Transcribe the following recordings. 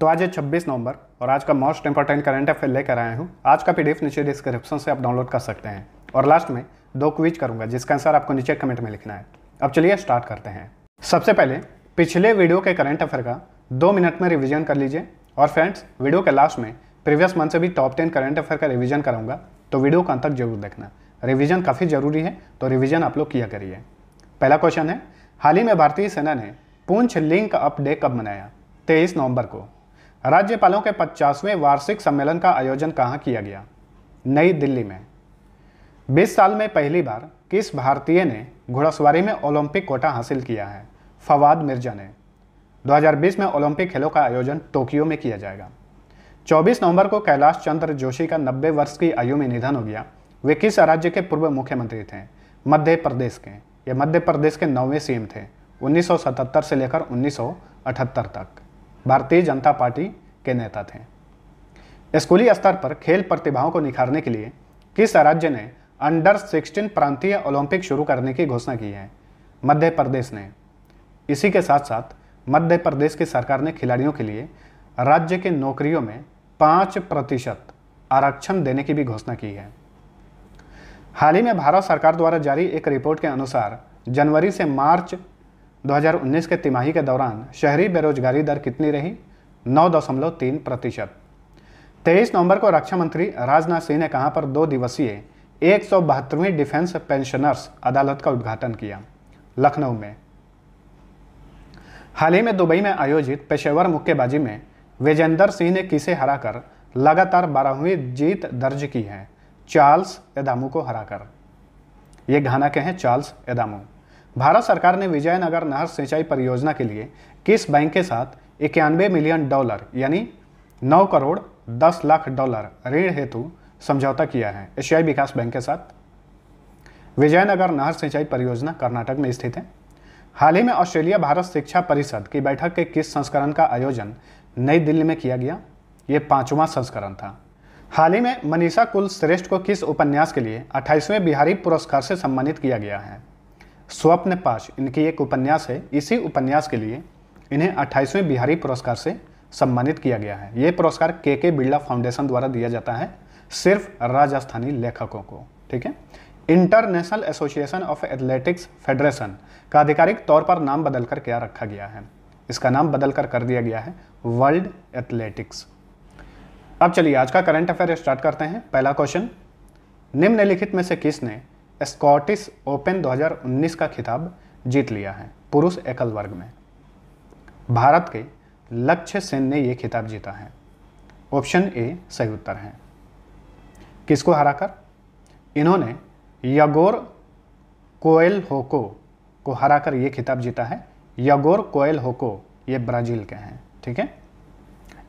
तो आज है 26 नवंबर और आज का मोस्ट इंपॉर्टेंट करंट अफेयर लेकर आया हूँ आज का पीडीएफ नीचे डिस्क्रिप्शन से आप डाउनलोड कर सकते हैं और लास्ट में दो क्विज करूंगा जिसका आंसर आपको नीचे कमेंट में लिखना है अब चलिए स्टार्ट करते हैं सबसे पहले पिछले वीडियो के करंट अफेयर का दो मिनट में रिविजन कर लीजिए और फ्रेंड्स वीडियो के लास्ट में प्रीवियस मंथ से भी टॉप टेन करंट अफेयर का रिविजन कराऊंगा तो वीडियो का अंत तक जरूर देखना रिविजन काफ़ी ज़रूरी है तो रिविजन आप लोग किया करिए पहला क्वेश्चन है हाल ही में भारतीय सेना ने पूंछ लिंक अप डे कब मनाया तेईस नवंबर को राज्यपालों के पचासवें वार्षिक सम्मेलन का आयोजन कहाँ किया गया नई दिल्ली में 20 साल में पहली बार किस भारतीय ने घुड़सवारी में ओलंपिक कोटा हासिल किया है फवाद मिर्जा ने 2020 में ओलंपिक खेलों का आयोजन टोक्यो में किया जाएगा 24 नवंबर को कैलाश चंद्र जोशी का 90 वर्ष की आयु में निधन हो गया वे किस राज्य के पूर्व मुख्यमंत्री थे मध्य प्रदेश के ये मध्य प्रदेश के नौवें सीएम थे 1977 से लेकर 1978 तक भारतीय जनता पार्टी के नेता थे स्कूली स्तर पर खेल प्रतिभाओं को निखारने के लिए किस राज्य ने अंडर 16 प्रांतीय ओलंपिक शुरू करने की घोषणा की है मध्य प्रदेश ने इसी के साथ साथ मध्य प्रदेश की सरकार ने खिलाड़ियों के लिए राज्य के नौकरियों में पाँच प्रतिशत आरक्षण देने की भी घोषणा की है हाल ही में भारत सरकार द्वारा जारी एक रिपोर्ट के अनुसार जनवरी से मार्च 2019 के तिमाही के दौरान शहरी बेरोजगारी दर कितनी रही नौ दशमलव तीन प्रतिशत तेईस नवंबर को रक्षा मंत्री राजनाथ सिंह ने कहा पर दो दिवसीय एक सौ डिफेंस पेंशनर्स अदालत का उद्घाटन किया लखनऊ में हाल ही में दुबई में आयोजित पेशेवर मुक्केबाजी में विजेंदर सिंह ने किसे हराकर लगातार बारहवीं जीत दर्ज की है चार्ल्स एदामू को हराकर ये घाना के चार्ल्स एदामू भारत सरकार ने विजयनगर नहर सिंचाई परियोजना के लिए किस बैंक के साथ इक्यानवे मिलियन डॉलर यानी 9 करोड़ 10 लाख डॉलर ऋण हेतु समझौता किया है एशियाई विकास बैंक के साथ विजयनगर नहर सिंचाई परियोजना कर्नाटक में स्थित है हाल ही में ऑस्ट्रेलिया भारत शिक्षा परिषद की बैठक के किस संस्करण का आयोजन नई दिल्ली में किया गया ये पांचवा संस्करण था हाल ही में मनीषा कुल श्रेष्ठ को किस उपन्यास के लिए अट्ठाईसवें बिहारी पुरस्कार से सम्मानित किया गया है स्वप्न पाश इनकी एक उपन्यास है इसी उपन्यास के लिए इन्हें अट्ठाईसवें बिहारी पुरस्कार से सम्मानित किया गया है ये पुरस्कार के के बिरला फाउंडेशन द्वारा दिया जाता है सिर्फ राजस्थानी लेखकों को ठीक है International Association of Athletics Federation का आधिकारिक तौर पर नाम बदलकर क्या रखा गया है इसका नाम बदलकर कर दिया गया है वर्ल्ड एथलेटिक्स अब चलिए आज का करंट अफेयर स्टार्ट करते हैं पहला क्वेश्चन निम्नलिखित में से किसने स्कॉटिश ओपन 2019 का खिताब जीत लिया है पुरुष एकल वर्ग में भारत के लक्ष्य सेन ने यह खिताब जीता है ऑप्शन ए सही उत्तर है किसको हराकर इन्होंने यगोर कोयल होको को हराकर ये खिताब जीता है यगोर कोयल होको ये ब्राज़ील के हैं ठीक है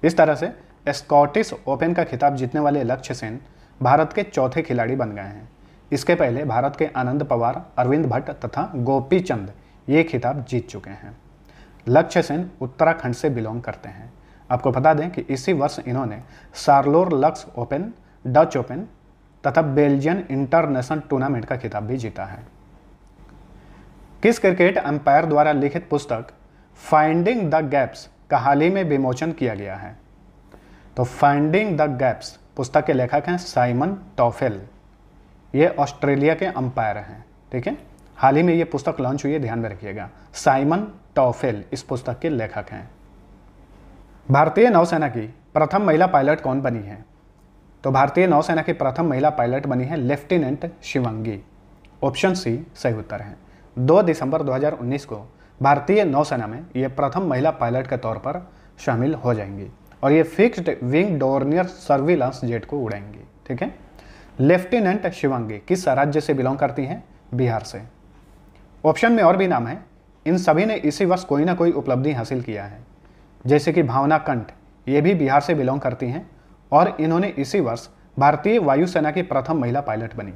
इस तरह से स्कॉटिश ओपन का खिताब जीतने वाले लक्ष्य सेन भारत के चौथे खिलाड़ी बन गए हैं इसके पहले भारत के आनंद पवार अरविंद भट्ट तथा गोपी चंद ये खिताब जीत चुके हैं लक्ष्य सेन उत्तराखंड से बिलोंग करते हैं आपको बता दें कि इसी वर्ष इन्होंने Saarlorlux open Dutch open तथा बेल्जियन इंटरनेशनल टूर्नामेंट का खिताब भी जीता है किस क्रिकेट अंपायर द्वारा लिखित पुस्तक फाइंडिंग द गैप्स का हाल ही में विमोचन किया गया है तो फाइंडिंग द गैप्स पुस्तक के लेखक हैं साइमन टॉफेल ये ऑस्ट्रेलिया के अंपायर हैं ठीक है हाल ही में ये पुस्तक लॉन्च हुई है ध्यान में रखिएगा साइमन टॉफेल इस पुस्तक के लेखक हैं भारतीय नौसेना की प्रथम महिला पायलट कौन बनी है तो भारतीय नौसेना की प्रथम महिला पायलट बनी है लेफ्टिनेंट शिवंगी ऑप्शन सी सही उत्तर है 2 दिसंबर 2019 को भारतीय नौसेना में ये प्रथम महिला पायलट के तौर पर शामिल हो जाएंगी और ये fixed wing Dornier surveillance jet को उड़ाएंगी ठीक है लेफ्टिनेंट शिवांगी किस राज्य से बिलोंग करती हैं बिहार से ऑप्शन में और भी नाम है इन सभी ने इसी वर्ष कोई ना कोई उपलब्धि हासिल किया है जैसे कि भावना कंठ ये भी बिहार से बिलोंग करती हैं और इन्होंने इसी वर्ष भारतीय वायुसेना की प्रथम महिला पायलट बनी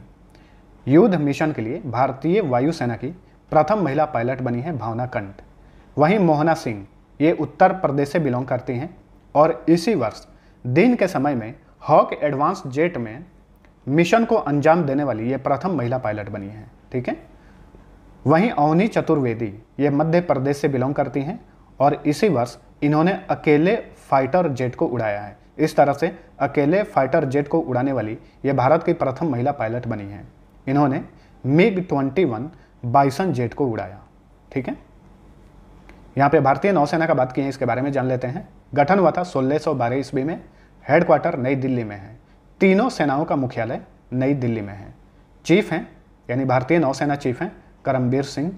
युद्ध मिशन के लिए भारतीय वायुसेना की प्रथम महिला पायलट बनी है भावना कंठ वहीं मोहना सिंह ये उत्तर प्रदेश से बिलोंग करती हैं और इसी वर्ष दिन के समय में हॉक एडवांस जेट में मिशन को अंजाम देने वाली ये प्रथम महिला पायलट बनी है ठीक है वहीं अवनी चतुर्वेदी ये मध्य प्रदेश से बिलोंग करती हैं और इसी वर्ष इन्होंने अकेले फाइटर जेट को उड़ाया है इस तरह से अकेले फाइटर जेट को उड़ाने वाली ये भारत की प्रथम महिला पायलट बनी है इन्होंने MiG twenty one Bison jet को उड़ाया ठीक है यहाँ पे भारतीय नौसेना का बात की है इसके बारे में जान लेते हैं गठन हुआ था सोलह सौ ईस्वी में हेडक्वार्टर नई दिल्ली में है तीनों सेनाओं का मुख्यालय नई दिल्ली में है चीफ हैं यानी भारतीय नौसेना चीफ हैं करमबीर सिंह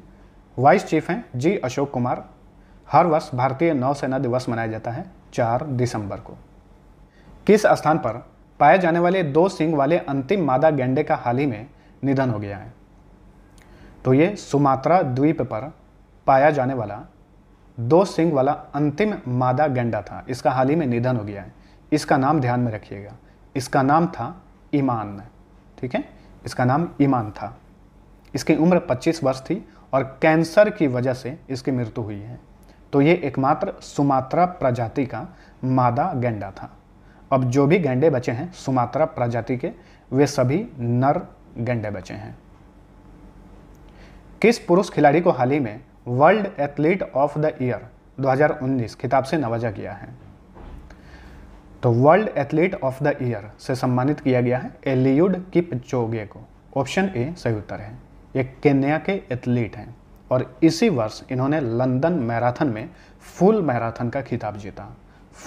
वाइस चीफ हैं जी अशोक कुमार हर वर्ष भारतीय नौसेना दिवस मनाया जाता है चार दिसंबर को किस स्थान पर पाए जाने वाले दो सिंग वाले अंतिम मादा गेंडे का हाल ही में निधन हो गया है तो ये सुमात्रा द्वीप पर पाया जाने वाला दो सिंग वाला अंतिम मादा गेंडा था इसका हाल ही में निधन हो गया है इसका नाम ध्यान में रखिएगा इसका नाम था ईमान ठीक है इसका नाम ईमान था इसकी उम्र 25 वर्ष थी और कैंसर की वजह से इसकी मृत्यु हुई है तो ये एकमात्र सुमात्रा प्रजाति का मादा गेंडा था अब जो भी गेंडे बचे हैं सुमात्रा प्रजाति के वे सभी नर गेंडे बचे हैं किस पुरुष खिलाड़ी को हाल ही में world athlete of the year 2019 खिताब से नवाजा गया है तो world athlete of the year से सम्मानित किया गया है एलियुड चोगे को ऑप्शन ए सही उत्तर है ये केन्या के एथलीट हैं और इसी वर्ष इन्होंने लंदन मैराथन में फुल मैराथन का खिताब जीता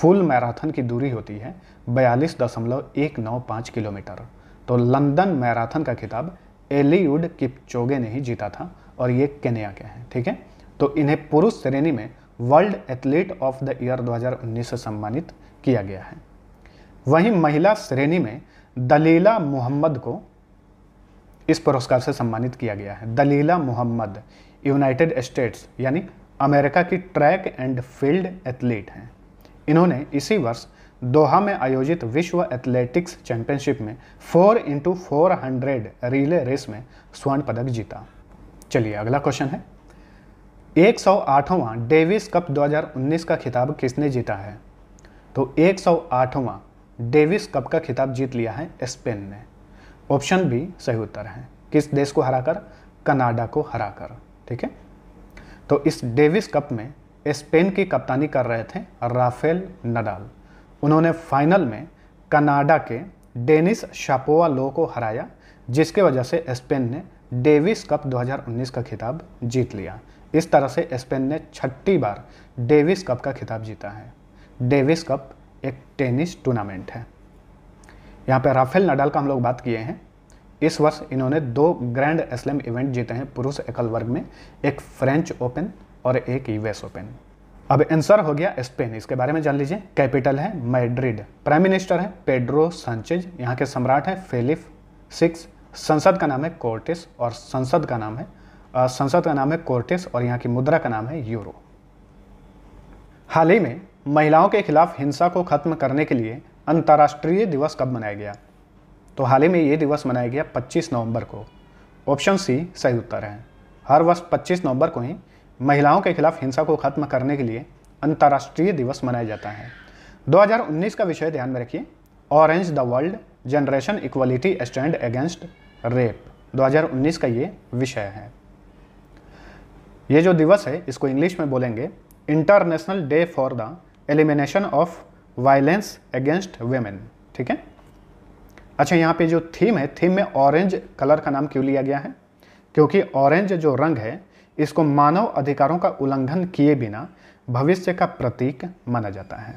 फुल मैराथन की दूरी होती है बयालीस दशमलव एक नौ किलोमीटर तो लंदन मैराथन का खिताब एलीवुड किपचोगे ने ही जीता था और ये केन्या के हैं ठीक है तो इन्हें पुरुष श्रेणी में world athlete of the year 2019 से सम्मानित किया गया है वहीं महिला श्रेणी में दलीला मोहम्मद को इस पुरस्कार से सम्मानित किया गया है दलीला मोहम्मद यूनाइटेड स्टेट्स यानी अमेरिका की ट्रैक एंड फील्ड एथलीट हैं इन्होंने इसी वर्ष दोहा में आयोजित विश्व एथलेटिक्स चैंपियनशिप में 4 इंटू फोर रिले रेस में स्वर्ण पदक जीता चलिए अगला क्वेश्चन है 108वां डेविस कप 2019 का खिताब किसने जीता है तो एक सौ आठवां डेविस कप का खिताब जीत लिया है स्पेन ने ऑप्शन भी सही उत्तर है किस देश को हराकर कनाडा को हराकर ठीक है तो इस डेविस कप में स्पेन की कप्तानी कर रहे थे राफेल नडाल उन्होंने फाइनल में कनाडा के डेनिस शापोवा लो को हराया जिसके वजह से स्पेन ने डेविस कप 2019 का खिताब जीत लिया इस तरह से स्पेन ने छठी बार डेविस कप का खिताब जीता है डेविस कप एक टेनिस टूर्नामेंट है यहाँ पे राफेल नडाल का हम लोग बात किए हैं इस वर्ष इन्होंने दो ग्रैंड स्लैम इवेंट जीते हैं पुरुष एकल वर्ग में एक फ्रेंच ओपन और एक यूएस ओपन अब आंसर हो गया स्पेन इसके बारे में जान लीजिए कैपिटल है मैड्रिड प्राइम मिनिस्टर है पेड्रो सांचेज यहाँ के सम्राट है फेलिफ सिक्स संसद का नाम है कोर्टिस और संसद का नाम है संसद का नाम है कोर्टिस और यहाँ की मुद्रा का नाम है यूरो हाल ही में महिलाओं के खिलाफ हिंसा को खत्म करने के लिए अंतर्राष्ट्रीय दिवस कब मनाया गया तो हाल ही में ये दिवस मनाया गया 25 नवंबर को ऑप्शन सी सही उत्तर है हर वर्ष 25 नवंबर को ही महिलाओं के खिलाफ हिंसा को खत्म करने के लिए अंतर्राष्ट्रीय दिवस मनाया जाता है 2019 का विषय ध्यान में रखिए orange the world generation equality stand against rape 2019 का ये विषय है ये जो दिवस है इसको इंग्लिश में बोलेंगे international day for the elimination of violence against women ठीक है अच्छा यहाँ पे जो थीम है थीम में ऑरेंज कलर का नाम क्यों लिया गया है क्योंकि ऑरेंज जो रंग है इसको मानव अधिकारों का उल्लंघन किए बिना भविष्य का प्रतीक माना जाता है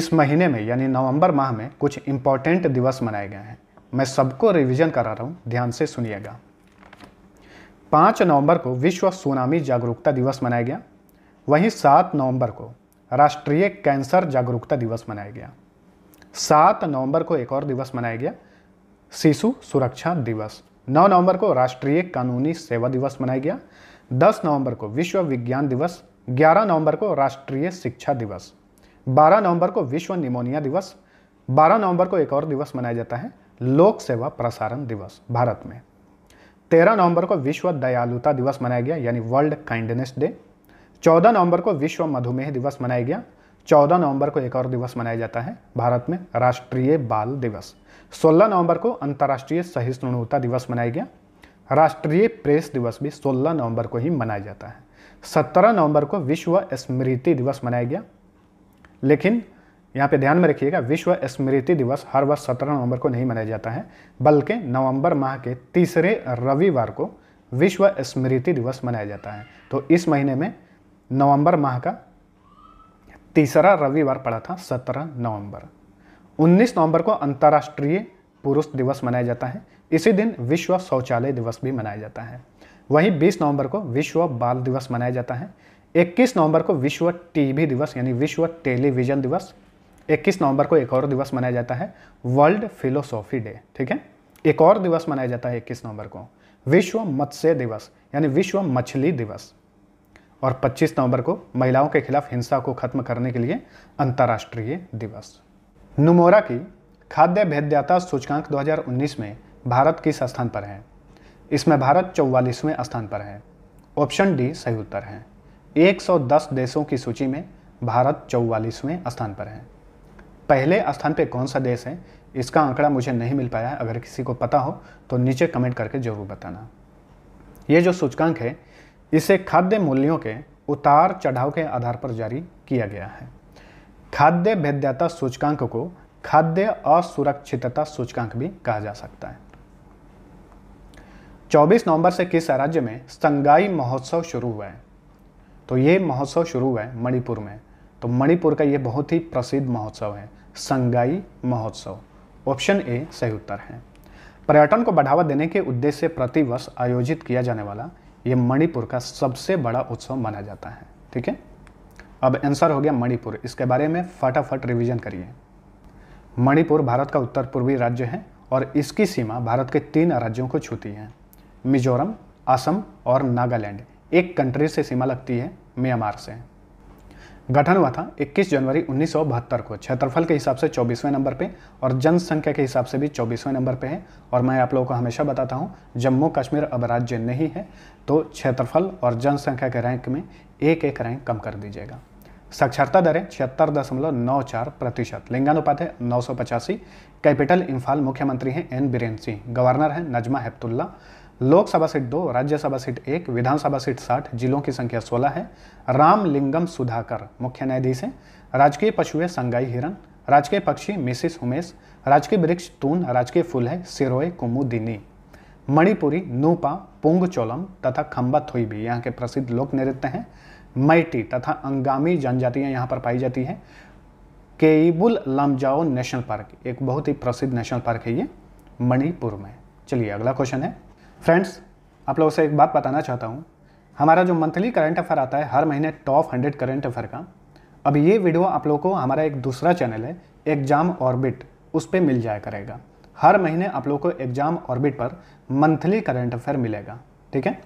इस महीने में यानी नवंबर माह में कुछ इंपॉर्टेंट दिवस मनाए गए हैं मैं सबको रिवीजन करा रहा हूं ध्यान से सुनिएगा पांच नवंबर को विश्व सुनामी जागरूकता दिवस मनाया गया वहीं सात नवंबर को राष्ट्रीय कैंसर जागरूकता दिवस मनाया गया सात नवंबर को एक और दिवस मनाया गया शिशु सुरक्षा दिवस नौ नवंबर को राष्ट्रीय कानूनी सेवा दिवस मनाया गया दस नवंबर को विश्व विज्ञान दिवस ग्यारह नवंबर को राष्ट्रीय शिक्षा दिवस बारह नवंबर को विश्व निमोनिया दिवस बारह नवंबर को एक और दिवस मनाया जाता है लोक सेवा प्रसारण दिवस भारत में तेरह नवंबर को विश्व दयालुता दिवस मनाया गया यानी वर्ल्ड काइंडनेस डे 14 नवंबर को विश्व मधुमेह दिवस मनाया गया 14 नवंबर को एक और दिवस मनाया जाता है भारत में राष्ट्रीय बाल दिवस 16 नवंबर को अंतर्राष्ट्रीय सहिष्णुता दिवस मनाया गया राष्ट्रीय प्रेस दिवस भी 16 नवंबर को ही मनाया जाता है 17 नवंबर को विश्व स्मृति दिवस मनाया गया लेकिन यहाँ पे ध्यान में रखिएगा विश्व स्मृति दिवस हर वर्ष सत्रह नवंबर को नहीं मनाया जाता है बल्कि नवंबर माह के तीसरे रविवार को विश्व स्मृति दिवस मनाया जाता है तो इस महीने में नवंबर माह का तीसरा रविवार पड़ा था 17 नवंबर 19 नवंबर को अंतर्राष्ट्रीय पुरुष दिवस मनाया जाता है इसी दिन विश्व शौचालय दिवस भी मनाया जाता है वहीं 20 नवंबर को विश्व बाल दिवस मनाया जाता है 21 नवंबर को विश्व टीवी दिवस यानी विश्व टेलीविज़न दिवस 21 नवंबर को एक और दिवस मनाया जाता है वर्ल्ड फिलोसॉफी डे ठीक है एक और दिवस मनाया जाता है 21 नवंबर को विश्व मत्स्य दिवस यानी विश्व मछली दिवस और 25 नवंबर को महिलाओं के खिलाफ हिंसा को खत्म करने के लिए अंतर्राष्ट्रीय दिवस नुमोरा की खाद्य भेद्यता सूचकांक 2019 में भारत किस स्थान पर है इसमें भारत चौवालीसवें स्थान पर है ऑप्शन डी सही उत्तर है 110 देशों की सूची में भारत चौवालीसवें स्थान पर है पहले स्थान पर कौन सा देश है इसका आंकड़ा मुझे नहीं मिल पाया अगर किसी को पता हो तो नीचे कमेंट करके ज़रूर बताना ये जो सूचकांक है इसे खाद्य मूल्यों के उतार चढ़ाव के आधार पर जारी किया गया है खाद्य भेद्यता सूचकांक को खाद्य असुरक्षितता सूचकांक भी कहा जा सकता है 24 नवंबर से किस राज्य में संगाई महोत्सव शुरू हुआ है तो ये महोत्सव शुरू हुआ है मणिपुर में तो मणिपुर का ये बहुत ही प्रसिद्ध महोत्सव है संगाई महोत्सव ऑप्शन ए सही उत्तर है पर्यटन को बढ़ावा देने के उद्देश्य से प्रतिवर्ष आयोजित किया जाने वाला ये मणिपुर का सबसे बड़ा उत्सव माना जाता है ठीक है अब आंसर हो गया मणिपुर इसके बारे में फटाफट रिवीजन करिए मणिपुर भारत का उत्तर पूर्वी राज्य है और इसकी सीमा भारत के तीन राज्यों को छूती है मिजोरम असम और नागालैंड एक कंट्री से सीमा लगती है म्यांमार से गठन हुआ था 21 जनवरी उन्नीस को क्षेत्रफल के हिसाब से चौबीसवें नंबर पे और जनसंख्या के हिसाब से भी चौबीसवें नंबर पे है और मैं आप लोगों को हमेशा बताता हूँ जम्मू कश्मीर अब राज्य नहीं है तो क्षेत्रफल और जनसंख्या के रैंक में एक एक रैंक कम कर दीजिएगा साक्षरता दरें छिहत्तर दशमलव नौ चार प्रतिशत लिंगानुपात है नौ सौ पचासी कैपिटल इम्फाल मुख्यमंत्री हैं एन बीरेन सिंह गवर्नर हैं नजमा हेप्तुल्ला लोकसभा सीट दो राज्यसभा सीट एक विधानसभा सीट साठ जिलों की संख्या सोलह है रामलिंगम सुधाकर मुख्य न्यायाधीश हैं राजकीय पशु है संगाई हिरन राजकीय पक्षी मिसिस उमेश राजकीय वृक्ष तून राजकीय फूल है सिरोय कुमुदिनी मणिपुरी नूपा पुंग चोलम तथा खम्बा थोई भी यहाँ के प्रसिद्ध लोक नृत्य हैं मैटी तथा अंगामी जनजातियाँ यहाँ पर पाई जाती हैं केईबुल लमजाओ नेशनल पार्क एक बहुत ही प्रसिद्ध नेशनल पार्क है ये मणिपुर में चलिए अगला क्वेश्चन है फ्रेंड्स आप लोगों से एक बात बताना चाहता हूँ हमारा जो मंथली करंट अफेयर आता है हर महीने टॉप हंड्रेड करंट अफेयर का अब ये वीडियो आप लोगों को हमारा एक दूसरा चैनल है एग्जाम ऑर्बिट उस पर मिल जाया करेगा हर महीने आप लोगों को एग्जाम ऑर्बिट पर मंथली करंट अफेयर मिलेगा ठीक है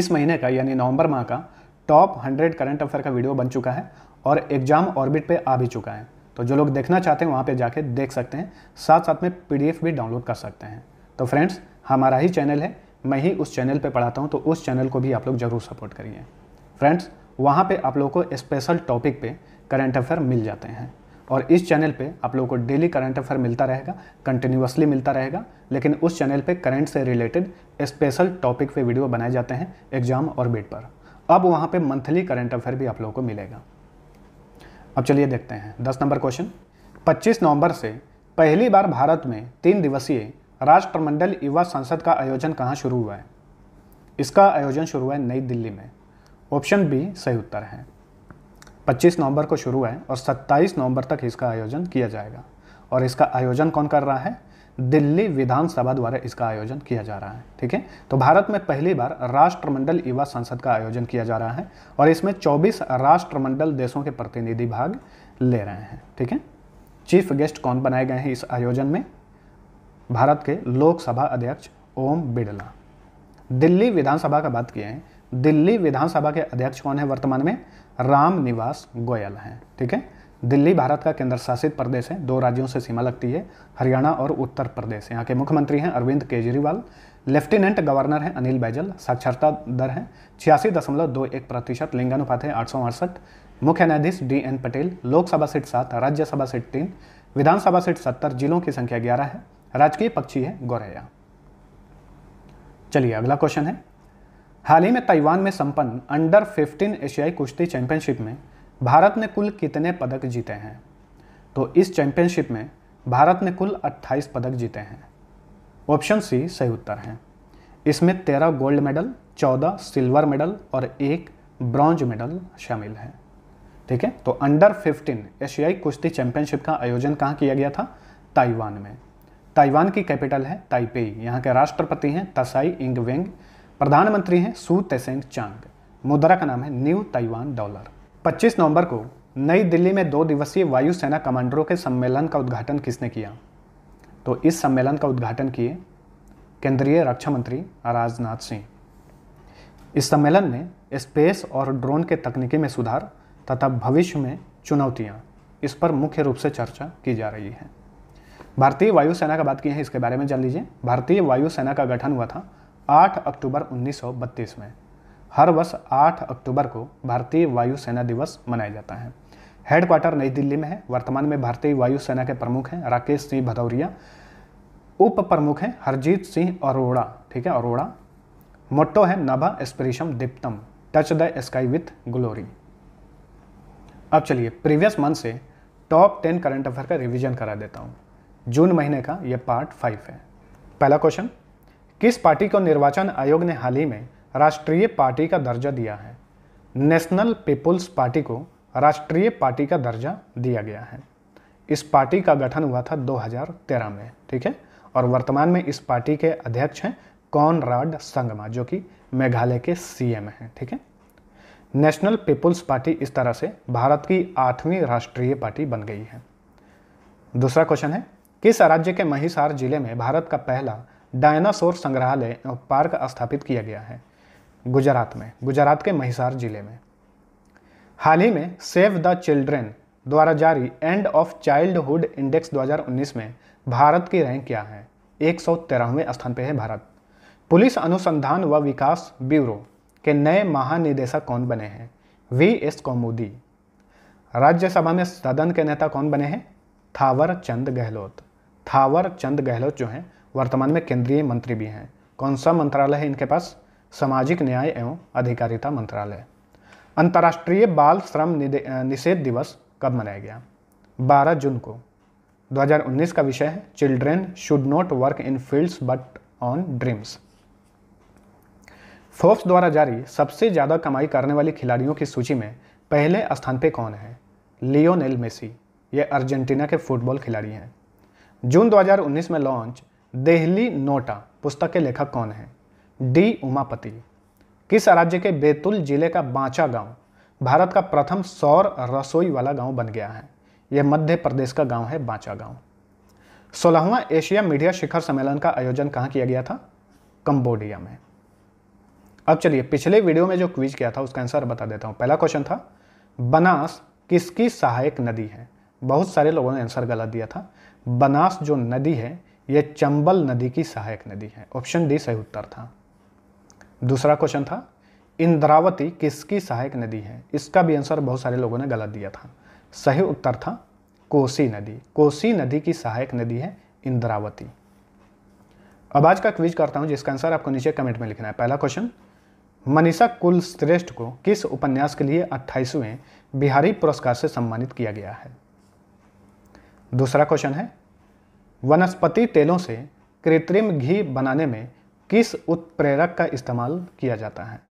इस महीने का यानी नवंबर माह का टॉप हंड्रेड करंट अफेयर का वीडियो बन चुका है और एग्जाम ऑर्बिट पे आ भी चुका है तो जो लोग देखना चाहते हैं वहाँ पे जाके देख सकते हैं साथ साथ में पीडीएफ भी डाउनलोड कर सकते हैं तो फ्रेंड्स हमारा ही चैनल है मैं ही उस चैनल पर पढ़ाता हूँ तो उस चैनल को भी आप लोग ज़रूर सपोर्ट करिए फ्रेंड्स वहाँ पर आप लोगों को स्पेशल टॉपिक पे करंट अफेयर मिल जाते हैं और इस चैनल पे आप लोगों को डेली करंट अफेयर मिलता रहेगा कंटिन्यूसली मिलता रहेगा लेकिन उस चैनल पे करंट से रिलेटेड स्पेशल टॉपिक पे वीडियो बनाए जाते हैं एग्जाम और बेट पर अब वहाँ पे मंथली करंट अफेयर भी आप लोगों को मिलेगा अब चलिए देखते हैं दस नंबर क्वेश्चन पच्चीस नवंबर से पहली बार भारत में तीन दिवसीय राष्ट्रमंडल युवा संसद का आयोजन कहाँ शुरू हुआ है इसका आयोजन शुरू हुआ है नई दिल्ली में ऑप्शन बी सही उत्तर है 25 नवंबर को शुरू है और 27 नवंबर तक इसका आयोजन किया जाएगा और इसका आयोजन कौन कर रहा है दिल्ली विधानसभा द्वारा इसका आयोजन किया जा रहा है ठीक है तो भारत में पहली बार राष्ट्रमंडल युवा संसद का आयोजन किया जा रहा है और इसमें 24 राष्ट्रमंडल देशों के प्रतिनिधि भाग ले रहे हैं ठीक है चीफ गेस्ट कौन बनाए गए हैं इस आयोजन में भारत के लोकसभा अध्यक्ष ओम बिड़ला दिल्ली विधानसभा का बात किए हैं दिल्ली विधानसभा के अध्यक्ष कौन है वर्तमान में राम निवास गोयल हैं ठीक है दिल्ली भारत का केंद्र शासित प्रदेश है दो राज्यों से सीमा लगती है हरियाणा और उत्तर प्रदेश यहाँ के मुख्यमंत्री हैं अरविंद केजरीवाल लेफ्टिनेंट गवर्नर हैं अनिल बैजल साक्षरता दर है छियासी दशमलव दो एक प्रतिशत लिंगानुपात है आठ मुख्य न्यायाधीश D N Patel Lok Sabha seat सात राज्यसभा सीट तीन विधानसभा सीट सत्तर जिलों की संख्या ग्यारह है राजकीय पक्षी है गौरैया चलिए अगला क्वेश्चन है हाल ही में ताइवान में संपन्न अंडर 15 एशियाई कुश्ती चैंपियनशिप में भारत ने कुल कितने पदक जीते हैं तो इस चैंपियनशिप में भारत ने कुल 28 पदक जीते हैं ऑप्शन सी सही उत्तर है इसमें 13 गोल्ड मेडल 14 सिल्वर मेडल और एक ब्रॉन्ज मेडल शामिल है ठीक है तो अंडर 15 एशियाई कुश्ती चैंपियनशिप का आयोजन कहाँ किया गया था ताइवान में ताइवान की कैपिटल है ताइपे यहाँ के राष्ट्रपति हैं तसाई इंग वेंग प्रधानमंत्री हैं सू तेसेंग चांग मुद्रा का नाम है न्यू ताइवान डॉलर 25 नवंबर को नई दिल्ली में दो दिवसीय वायुसेना कमांडरों के सम्मेलन का उद्घाटन किसने किया तो इस सम्मेलन का उद्घाटन किए केंद्रीय रक्षा मंत्री राजनाथ सिंह इस सम्मेलन में स्पेस और ड्रोन के तकनीकी में सुधार तथा भविष्य में चुनौतियाँ इस पर मुख्य रूप से चर्चा की जा रही है भारतीय वायुसेना का बात किए है इसके बारे में जान लीजिए भारतीय वायुसेना का गठन हुआ था 8 अक्टूबर 1932 में हर वर्ष 8 अक्टूबर को भारतीय वायुसेना दिवस मनाया जाता है हेडक्वार्टर नई दिल्ली में है वर्तमान में भारतीय वायुसेना के प्रमुख हैं राकेश सिंह भदौरिया उप प्रमुख हैं हरजीत सिंह अरोड़ा ठीक है अरोड़ा मोटो है नभा एस्परिशम दिप्तम touch the sky with glory अब चलिए प्रीवियस मंथ से टॉप टेन करंट अफेयर का रिविजन करा देता हूँ जून महीने का यह पार्ट फाइव है पहला क्वेश्चन किस पार्टी को निर्वाचन आयोग ने हाल ही में राष्ट्रीय पार्टी का दर्जा दिया है नेशनल पीपुल्स पार्टी को राष्ट्रीय पार्टी का दर्जा दिया गया है इस पार्टी का गठन हुआ था 2013 में ठीक है और वर्तमान में इस पार्टी के अध्यक्ष हैं कॉनराड संगमा जो कि मेघालय के सीएम हैं ठीक है नेशनल पीपुल्स पार्टी इस तरह से भारत की आठवीं राष्ट्रीय पार्टी बन गई है दूसरा क्वेश्चन है किस राज्य के महिसार जिले में भारत का पहला डायनासोर संग्रहालय पार्क स्थापित किया गया है गुजरात में गुजरात के महिसार जिले में हाल ही में सेव द चिल्ड्रेन द्वारा जारी एंड ऑफ चाइल्डहुड इंडेक्स 2019 में भारत की रैंक क्या है एक स्थान पर है भारत पुलिस अनुसंधान व विकास ब्यूरो के नए महानिदेशक कौन बने हैं वी एस कौमुदी राज्यसभा में सदन के नेता कौन बने हैं थावर चंद गहलोत थावर चंद गहलोत जो हैं वर्तमान में केंद्रीय मंत्री भी हैं कौन सा मंत्रालय है इनके पास सामाजिक न्याय एवं अधिकारिता मंत्रालय अंतर्राष्ट्रीय बाल श्रम निषेध दिवस कब मनाया गया 12 जून को 2019 का विषय है children should not work in fields but on dreams Forbes द्वारा जारी सबसे ज़्यादा कमाई करने वाली खिलाड़ियों की सूची में पहले स्थान पर कौन है लियोनेल मेसी ये अर्जेंटीना के फुटबॉल खिलाड़ी हैं जून 2019 में लॉन्च देहली नोटा पुस्तक के लेखक कौन हैं डी उमापति किस राज्य के बेतुल जिले का बांचा गांव भारत का प्रथम सौर रसोई वाला गांव बन गया है यह मध्य प्रदेश का गांव है बांचा गांव सोलहवां एशिया मीडिया शिखर सम्मेलन का आयोजन कहाँ किया गया था कंबोडिया में अब चलिए पिछले वीडियो में जो क्विज किया था उसका आंसर बता देता हूँ पहला क्वेश्चन था बनास किसकी सहायक नदी है बहुत सारे लोगों ने आंसर गलत दिया था बनास जो नदी है यह चंबल नदी की सहायक नदी है ऑप्शन डी सही उत्तर था दूसरा क्वेश्चन था इंद्रावती किसकी सहायक नदी है इसका भी आंसर बहुत सारे लोगों ने गलत दिया था सही उत्तर था कोसी नदी कोसी नदी की सहायक नदी है इंद्रावती अब आज का क्विज करता हूं जिसका आंसर आपको नीचे कमेंट में लिखना है पहला क्वेश्चन मनीषा कुलश्रेष्ठ को किस उपन्यास के लिए अट्ठाईसवें बिहारी पुरस्कार से सम्मानित किया गया है दूसरा क्वेश्चन है वनस्पति तेलों से कृत्रिम घी बनाने में किस उत्प्रेरक का इस्तेमाल किया जाता है